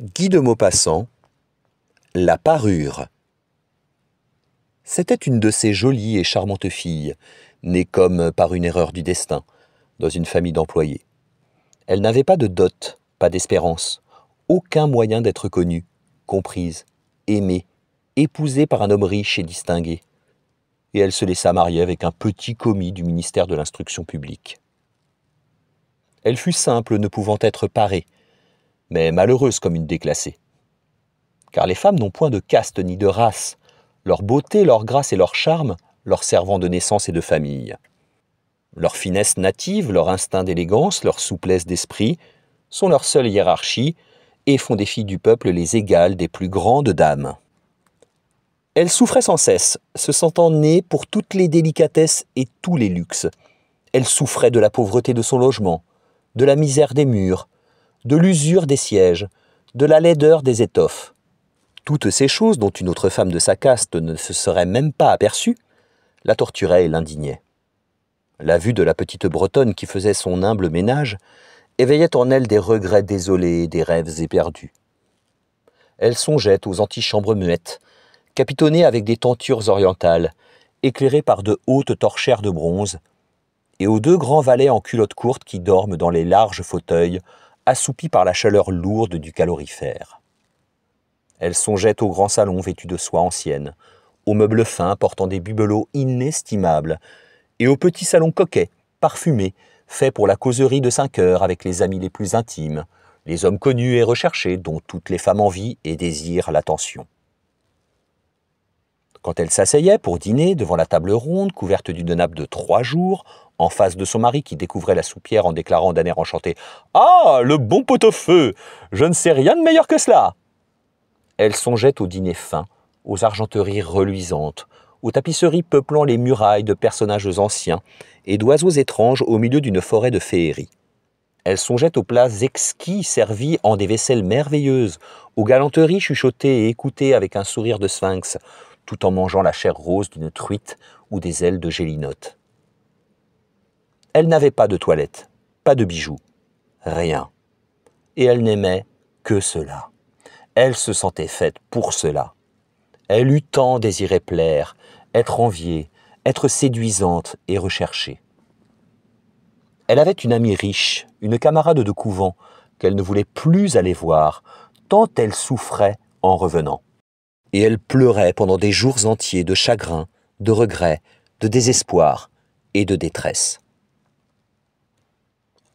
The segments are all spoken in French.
Guy de Maupassant, La parure. C'était une de ces jolies et charmantes filles, née comme par une erreur du destin, dans une famille d'employés. Elle n'avait pas de dot, pas d'espérance, aucun moyen d'être connue, comprise, aimée, épousée par un homme riche et distingué. Et elle se laissa marier avec un petit commis du ministère de l'Instruction publique. Elle fut simple, ne pouvant être parée, mais malheureuse comme une déclassée. Car les femmes n'ont point de caste ni de race, leur beauté, leur grâce et leur charme leur servant de naissance et de famille. Leur finesse native, leur instinct d'élégance, leur souplesse d'esprit sont leur seule hiérarchie et font des filles du peuple les égales des plus grandes dames. Elle souffrait sans cesse, se sentant née pour toutes les délicatesses et tous les luxes. Elle souffrait de la pauvreté de son logement, de la misère des murs, de l'usure des sièges, de la laideur des étoffes. Toutes ces choses dont une autre femme de sa caste ne se serait même pas aperçue, la torturaient et l'indignaient. La vue de la petite Bretonne qui faisait son humble ménage éveillait en elle des regrets désolés et des rêves éperdus. Elle songeait aux antichambres muettes, capitonnées avec des tentures orientales, éclairées par de hautes torchères de bronze, et aux deux grands valets en culotte courtes qui dorment dans les larges fauteuils assoupie par la chaleur lourde du calorifère. Elle songeait au grand salon vêtu de soie ancienne, aux meubles fins portant des bubelots inestimables, et au petit salon coquet, parfumé, fait pour la causerie de cinq heures avec les amis les plus intimes, les hommes connus et recherchés dont toutes les femmes envient et désirent l'attention. Quand elle s'asseyait pour dîner devant la table ronde, couverte d'une nappe de trois jours, en face de son mari qui découvrait la soupière en déclarant d'un air enchanté Ah, le bon pot-au-feu Je ne sais rien de meilleur que cela Elle songeait au dîner fin, aux argenteries reluisantes, aux tapisseries peuplant les murailles de personnages anciens et d'oiseaux étranges au milieu d'une forêt de féeries. Elle songeait aux plats exquis servis en des vaisselles merveilleuses, aux galanteries chuchotées et écoutées avec un sourire de sphinx, tout en mangeant la chair rose d'une truite ou des ailes de gélinote. Elle n'avait pas de toilette, pas de bijoux, rien. Et elle n'aimait que cela. Elle se sentait faite pour cela. Elle eût tant désiré plaire, être enviée, être séduisante et recherchée. Elle avait une amie riche, une camarade de couvent, qu'elle ne voulait plus aller voir, tant elle souffrait en revenant et elle pleurait pendant des jours entiers de chagrin, de regret, de désespoir et de détresse.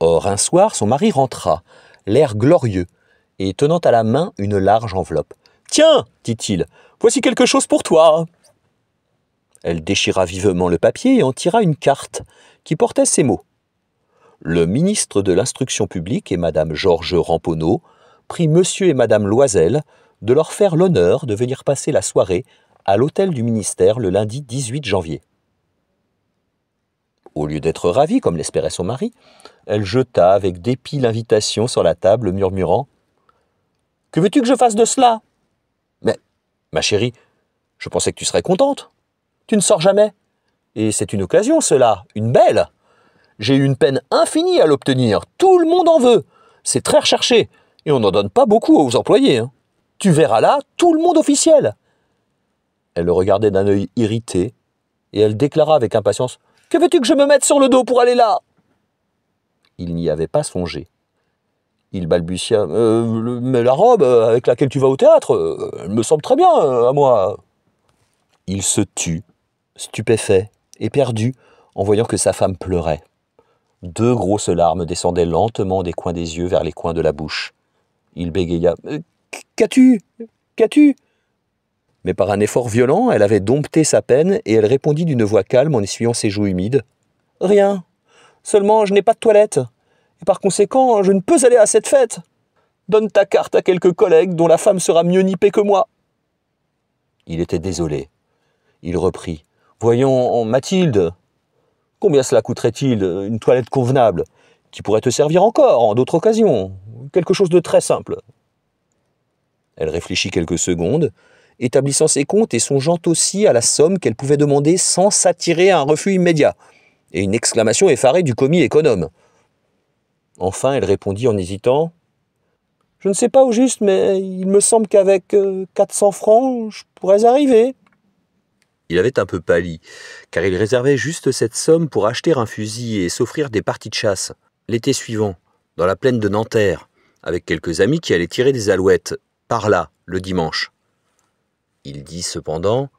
Or, un soir, son mari rentra, l'air glorieux, et tenant à la main une large enveloppe. Tiens, dit-il, voici quelque chose pour toi. Elle déchira vivement le papier et en tira une carte qui portait ces mots. Le ministre de l'Instruction publique et Madame Georges Ramponneau prit Monsieur et Madame Loisel de leur faire l'honneur de venir passer la soirée à l'hôtel du ministère le lundi 18 janvier. Au lieu d'être ravie, comme l'espérait son mari, elle jeta avec dépit l'invitation sur la table, murmurant Que veux-tu que je fasse de cela Mais, ma chérie, je pensais que tu serais contente. Tu ne sors jamais. Et c'est une occasion, cela, une belle. J'ai eu une peine infinie à l'obtenir. Tout le monde en veut. C'est très recherché. Et on n'en donne pas beaucoup aux employés. Hein. Tu verras là tout le monde officiel. Elle le regardait d'un œil irrité, et elle déclara avec impatience Que veux-tu que je me mette sur le dos pour aller là Il n'y avait pas songé. Il balbutia euh, Mais la robe avec laquelle tu vas au théâtre, euh, elle me semble très bien euh, à moi. Il se tut, stupéfait, et perdu en voyant que sa femme pleurait. Deux grosses larmes descendaient lentement des coins des yeux vers les coins de la bouche. Il bégaya Qu'as-tu Qu'as-tu Mais par un effort violent, elle avait dompté sa peine et elle répondit d'une voix calme en essuyant ses joues humides. Rien. Seulement, je n'ai pas de toilette. Et par conséquent, je ne peux aller à cette fête. Donne ta carte à quelques collègues dont la femme sera mieux nippée que moi. Il était désolé. Il reprit. Voyons, Mathilde. Combien cela coûterait-il une toilette convenable, qui pourrait te servir encore en d'autres occasions Quelque chose de très simple. Elle réfléchit quelques secondes, établissant ses comptes et songeant aussi à la somme qu'elle pouvait demander sans s'attirer à un refus immédiat, et une exclamation effarée du commis économe. Enfin, elle répondit en hésitant Je ne sais pas au juste, mais il me semble qu'avec 400 euh, francs, je pourrais arriver. Il avait un peu pâli, car il réservait juste cette somme pour acheter un fusil et s'offrir des parties de chasse, l'été suivant, dans la plaine de Nanterre, avec quelques amis qui allaient tirer des alouettes, par là, le dimanche. Il dit cependant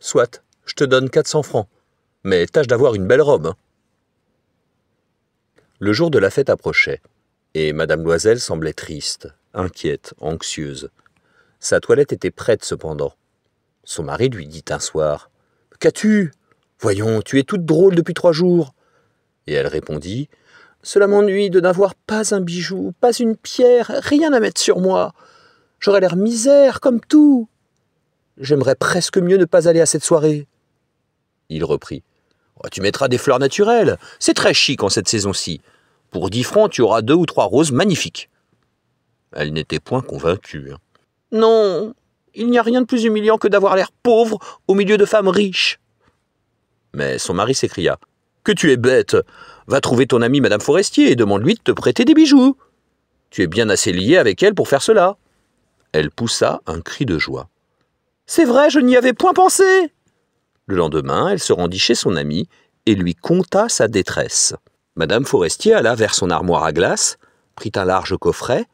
Soit, je te donne 400 francs, mais tâche d'avoir une belle robe. Hein. Le jour de la fête approchait, et Madame Loisel semblait triste, inquiète, anxieuse. Sa toilette était prête cependant. Son mari lui dit un soir Qu'as-tu Voyons, tu es toute drôle depuis trois jours. Et elle répondit Cela m'ennuie de n'avoir pas un bijou, pas une pierre, rien à mettre sur moi. J'aurais l'air misère, comme tout. J'aimerais presque mieux ne pas aller à cette soirée. Il reprit. Oh, tu mettras des fleurs naturelles. C'est très chic en cette saison-ci. Pour dix francs, tu auras deux ou trois roses magnifiques. Elle n'était point convaincue. Hein. Non, il n'y a rien de plus humiliant que d'avoir l'air pauvre au milieu de femmes riches. Mais son mari s'écria. Que tu es bête. Va trouver ton amie madame Forestier et demande-lui de te prêter des bijoux. Tu es bien assez lié avec elle pour faire cela. Elle poussa un cri de joie. C'est vrai, je n'y avais point pensé. Le lendemain, elle se rendit chez son amie et lui conta sa détresse. Madame Forestier alla vers son armoire à glace, prit un large coffret,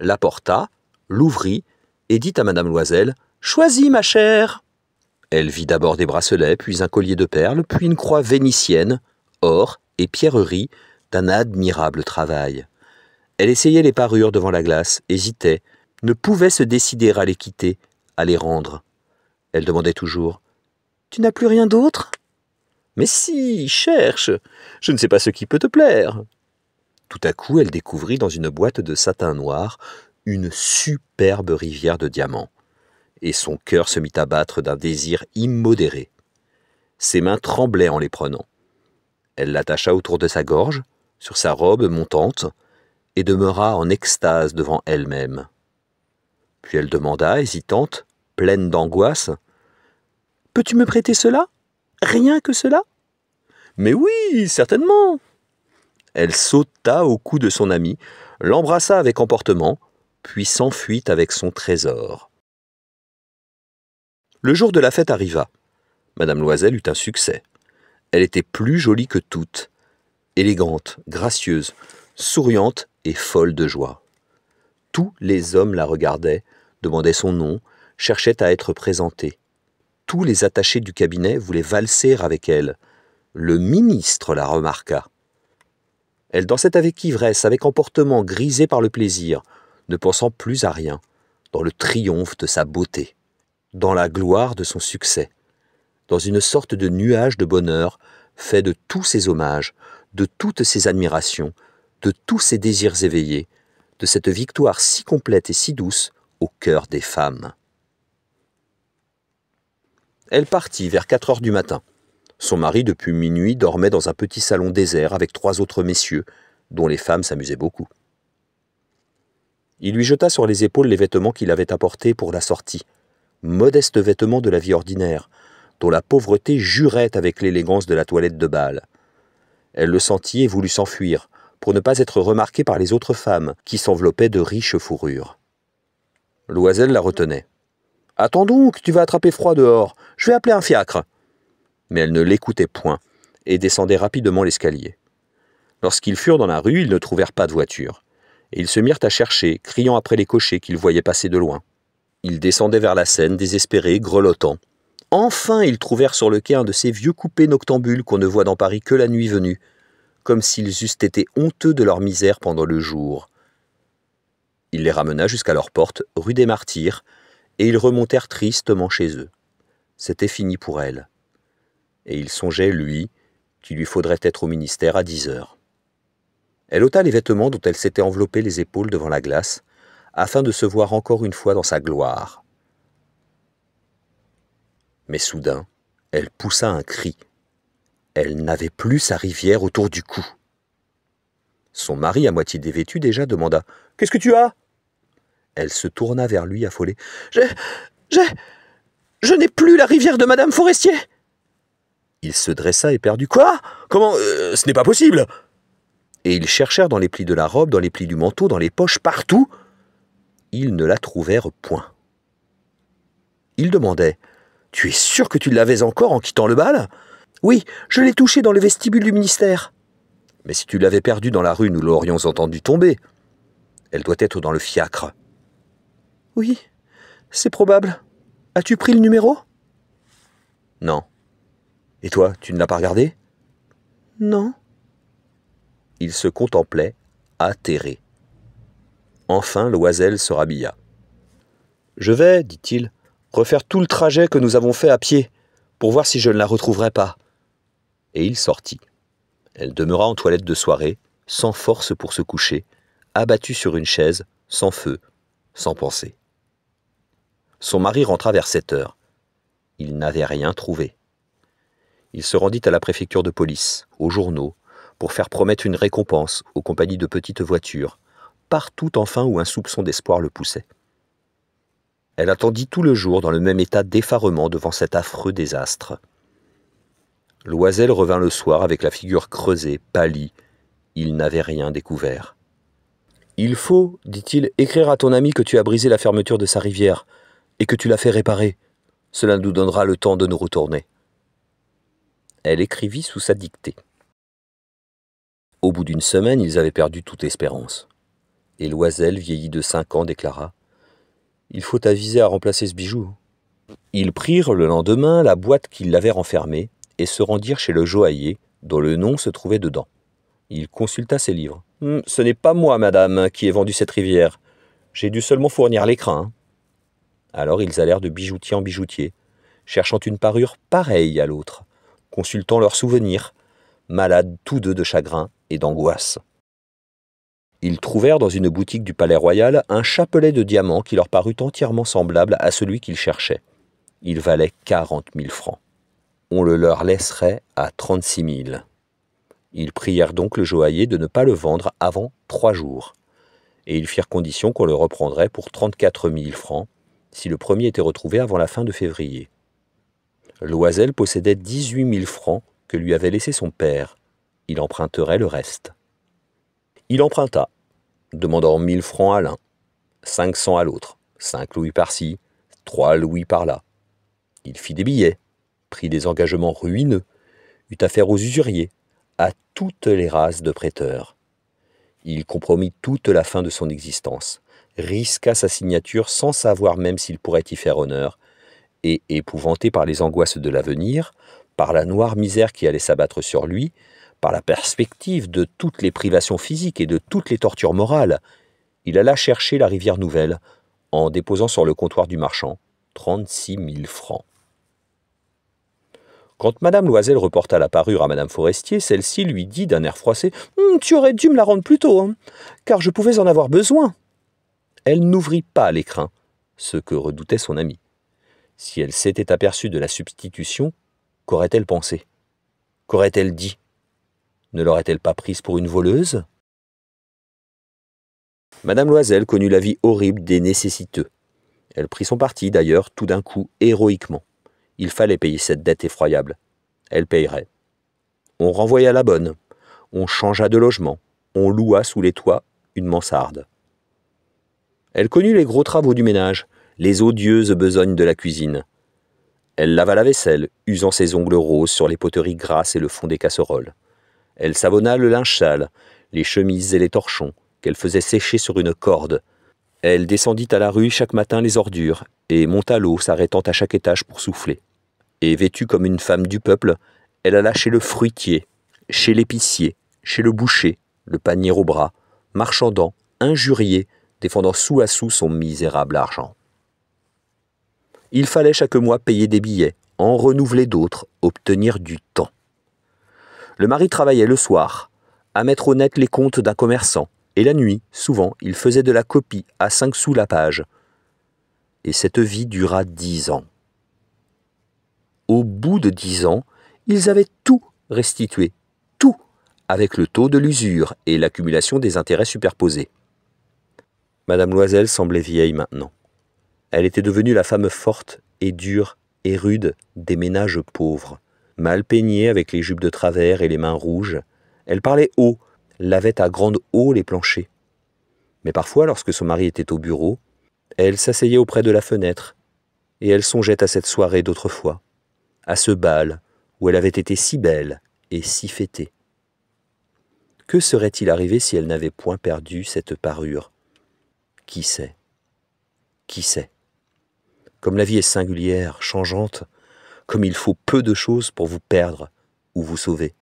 l'apporta, l'ouvrit et dit à Madame Loisel Choisis, ma chère Elle vit d'abord des bracelets, puis un collier de perles, puis une croix vénitienne, or et pierreries d'un admirable travail. Elle essayait les parures devant la glace, hésitait, ne pouvait se décider à les quitter, à les rendre. Elle demandait toujours Tu n'as plus rien d'autre Mais si, cherche Je ne sais pas ce qui peut te plaire. Tout à coup, elle découvrit dans une boîte de satin noir une superbe rivière de diamants, et son cœur se mit à battre d'un désir immodéré. Ses mains tremblaient en les prenant. Elle l'attacha autour de sa gorge, sur sa robe montante, et demeura en extase devant elle-même. Puis elle demanda, hésitante, pleine d'angoisse Peux-tu me prêter cela Rien que cela Mais oui, certainement Elle sauta au cou de son amie, l'embrassa avec emportement, puis s'enfuit avec son trésor. Le jour de la fête arriva. Madame Loisel eut un succès. Elle était plus jolie que toutes, élégante, gracieuse, souriante et folle de joie. Tous les hommes la regardaient, demandait son nom, cherchait à être présentée. Tous les attachés du cabinet voulaient valser avec elle. Le ministre la remarqua. Elle dansait avec ivresse, avec emportement, grisée par le plaisir, ne pensant plus à rien, dans le triomphe de sa beauté, dans la gloire de son succès, dans une sorte de nuage de bonheur fait de tous ses hommages, de toutes ses admirations, de tous ses désirs éveillés, de cette victoire si complète et si douce au cœur des femmes. Elle partit vers 4 heures du matin. Son mari, depuis minuit, dormait dans un petit salon désert avec trois autres messieurs, dont les femmes s'amusaient beaucoup. Il lui jeta sur les épaules les vêtements qu'il avait apportés pour la sortie, modestes vêtements de la vie ordinaire, dont la pauvreté jurait avec l'élégance de la toilette de bal. Elle le sentit et voulut s'enfuir, pour ne pas être remarquée par les autres femmes, qui s'enveloppaient de riches fourrures. L'oiselle la retenait. Attends donc, tu vas attraper froid dehors. Je vais appeler un fiacre. Mais elle ne l'écoutait point et descendait rapidement l'escalier. Lorsqu'ils furent dans la rue, ils ne trouvèrent pas de voiture. Et ils se mirent à chercher, criant après les cochers qu'ils voyaient passer de loin. Ils descendaient vers la Seine, désespérés, grelottants. Enfin, ils trouvèrent sur le quai un de ces vieux coupés noctambules qu'on ne voit dans Paris que la nuit venue, comme s'ils eussent été honteux de leur misère pendant le jour. Il les ramena jusqu'à leur porte, rue des Martyrs, et ils remontèrent tristement chez eux. C'était fini pour elle. Et il songeait, lui, qu'il lui faudrait être au ministère à dix heures. Elle ôta les vêtements dont elle s'était enveloppée les épaules devant la glace, afin de se voir encore une fois dans sa gloire. Mais soudain, elle poussa un cri. Elle n'avait plus sa rivière autour du cou. Son mari, à moitié dévêtu déjà, demanda Qu'est-ce que tu as Elle se tourna vers lui, affolée. J'ai. J'ai. Je n'ai plus la rivière de Madame Forestier Il se dressa éperdu. Quoi Comment euh, Ce n'est pas possible Et ils cherchèrent dans les plis de la robe, dans les plis du manteau, dans les poches, partout. Ils ne la trouvèrent point. Il demandait « Tu es sûr que tu l'avais encore en quittant le bal Oui, je l'ai touchée dans le vestibule du ministère. Mais si tu l'avais perdue dans la rue, nous l'aurions entendue tomber. Elle doit être dans le fiacre. Oui, c'est probable. As-tu pris le numéro Non. Et toi, tu ne l'as pas regardée ?»« Non. Il se contemplait, atterré. Enfin, Loisel se rhabilla. Je vais, dit-il, refaire tout le trajet que nous avons fait à pied, pour voir si je ne la retrouverai pas. Et il sortit. Elle demeura en toilette de soirée, sans force pour se coucher, abattue sur une chaise, sans feu, sans pensée. Son mari rentra vers 7 heures. Il n'avait rien trouvé. Il se rendit à la préfecture de police, aux journaux, pour faire promettre une récompense aux compagnies de petites voitures, partout enfin où un soupçon d'espoir le poussait. Elle attendit tout le jour dans le même état d'effarement devant cet affreux désastre. Loisel revint le soir avec la figure creusée, pâlie. Il n'avait rien découvert. Il faut, dit-il, écrire à ton ami que tu as brisé la fermeture de sa rivière et que tu l'as fait réparer. Cela nous donnera le temps de nous retourner. Elle écrivit sous sa dictée. Au bout d'une semaine, ils avaient perdu toute espérance. Et Loisel, vieilli de cinq ans, déclara Il faut aviser à remplacer ce bijou. Ils prirent le lendemain la boîte qui l'avait renfermée et se rendirent chez le joaillier, dont le nom se trouvait dedans. Il consulta ses livres. Hum, ce n'est pas moi, madame, qui ai vendu cette rivière. J'ai dû seulement fournir l'écrin. Hein. Alors ils allèrent de bijoutier en bijoutier, cherchant une parure pareille à l'autre, consultant leurs souvenirs, malades tous deux de chagrin et d'angoisse. Ils trouvèrent dans une boutique du Palais Royal un chapelet de diamants qui leur parut entièrement semblable à celui qu'ils cherchaient. Il valait quarante mille francs on le leur laisserait à 36 000. Ils prièrent donc le joaillier de ne pas le vendre avant trois jours, et ils firent condition qu'on le reprendrait pour 34 mille francs, si le premier était retrouvé avant la fin de février. Loisel possédait dix-huit mille francs que lui avait laissé son père. Il emprunterait le reste. Il emprunta, demandant mille francs à l'un, 500 à l'autre, 5 louis par-ci, 3 louis par-là. Il fit des billets, Pris des engagements ruineux, eut affaire aux usuriers, à toutes les races de prêteurs. Il compromit toute la fin de son existence, risqua sa signature sans savoir même s'il pourrait y faire honneur, et, épouvanté par les angoisses de l'avenir, par la noire misère qui allait s'abattre sur lui, par la perspective de toutes les privations physiques et de toutes les tortures morales, il alla chercher la rivière nouvelle, en déposant sur le comptoir du marchand trente-six mille francs. Quand Madame Loisel reporta la parure à Madame Forestier, celle-ci lui dit d'un air froissé hum, Tu aurais dû me la rendre plus tôt, hein, car je pouvais en avoir besoin. Elle n'ouvrit pas l'écrin, ce que redoutait son amie. Si elle s'était aperçue de la substitution, qu'aurait-elle pensé Qu'aurait-elle dit Ne l'aurait-elle pas prise pour une voleuse Madame Loisel connut la vie horrible des nécessiteux. Elle prit son parti, d'ailleurs, tout d'un coup, héroïquement. Il fallait payer cette dette effroyable. Elle payerait. On renvoya la bonne. On changea de logement. On loua sous les toits une mansarde. Elle connut les gros travaux du ménage, les odieuses besognes de la cuisine. Elle lava la vaisselle, usant ses ongles roses sur les poteries grasses et le fond des casseroles. Elle savonna le linge sale, les chemises et les torchons, qu'elle faisait sécher sur une corde, elle descendit à la rue chaque matin les ordures et monta l'eau, s'arrêtant à chaque étage pour souffler. Et vêtue comme une femme du peuple, elle alla chez le fruitier, chez l'épicier, chez le boucher, le panier au bras, marchandant, injurié, défendant sous à sous son misérable argent. Il fallait chaque mois payer des billets, en renouveler d'autres, obtenir du temps. Le mari travaillait le soir, à mettre au net les comptes d'un commerçant, et la nuit, souvent, il faisait de la copie à cinq sous la page. Et cette vie dura dix ans. Au bout de dix ans, ils avaient tout restitué, tout, avec le taux de l'usure et l'accumulation des intérêts superposés. Madame Loisel semblait vieille maintenant. Elle était devenue la femme forte et dure et rude des ménages pauvres. Mal peignée avec les jupes de travers et les mains rouges, elle parlait haut lavait à grande eau les planchers. Mais parfois, lorsque son mari était au bureau, elle s'asseyait auprès de la fenêtre, et elle songeait à cette soirée d'autrefois, à ce bal où elle avait été si belle et si fêtée. Que serait-il arrivé si elle n'avait point perdu cette parure Qui sait Qui sait Comme la vie est singulière, changeante, comme il faut peu de choses pour vous perdre ou vous sauver.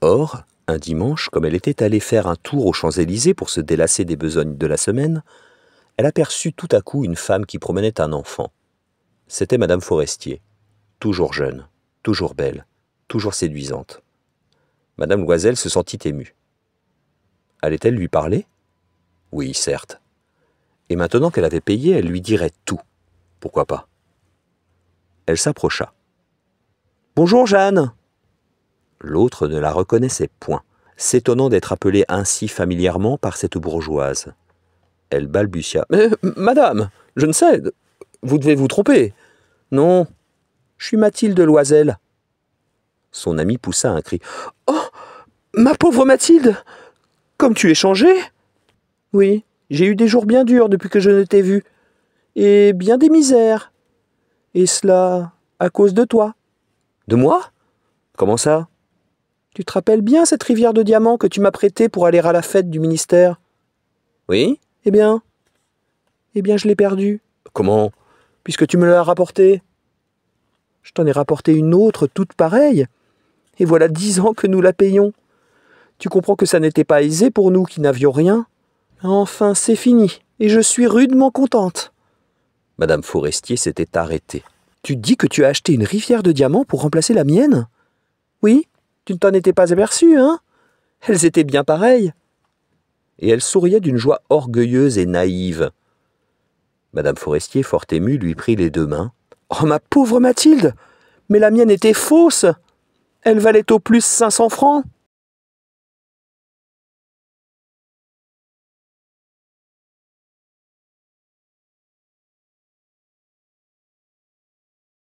Or, un dimanche, comme elle était allée faire un tour aux Champs-Élysées pour se délasser des besognes de la semaine, elle aperçut tout à coup une femme qui promenait un enfant. C'était Madame Forestier, toujours jeune, toujours belle, toujours séduisante. Madame Loisel se sentit émue. Allait-elle lui parler Oui, certes. Et maintenant qu'elle avait payé, elle lui dirait tout. Pourquoi pas Elle s'approcha. Bonjour Jeanne L'autre ne la reconnaissait point, s'étonnant d'être appelée ainsi familièrement par cette bourgeoise. Elle balbutia. madame, je ne sais, vous devez vous tromper. Non, je suis Mathilde Loisel. Son ami poussa un cri. Oh Ma pauvre Mathilde Comme tu es changée Oui, j'ai eu des jours bien durs depuis que je ne t'ai vue, et bien des misères. Et cela à cause de toi. De moi Comment ça tu te rappelles bien cette rivière de diamants que tu m'as prêtée pour aller à la fête du ministère Oui Eh bien Eh bien, je l'ai perdue. Comment Puisque tu me l'as rapportée. Je t'en ai rapporté une autre toute pareille. Et voilà dix ans que nous la payons. Tu comprends que ça n'était pas aisé pour nous qui n'avions rien. Enfin, c'est fini, et je suis rudement contente. Madame Forestier s'était arrêtée. Tu dis que tu as acheté une rivière de diamants pour remplacer la mienne Oui, tu ne t'en étais pas aperçu, hein Elles étaient bien pareilles. Et elle souriait d'une joie orgueilleuse et naïve. Madame Forestier, fort émue, lui prit les deux mains. Oh, ma pauvre Mathilde Mais la mienne était fausse Elle valait au plus 500 francs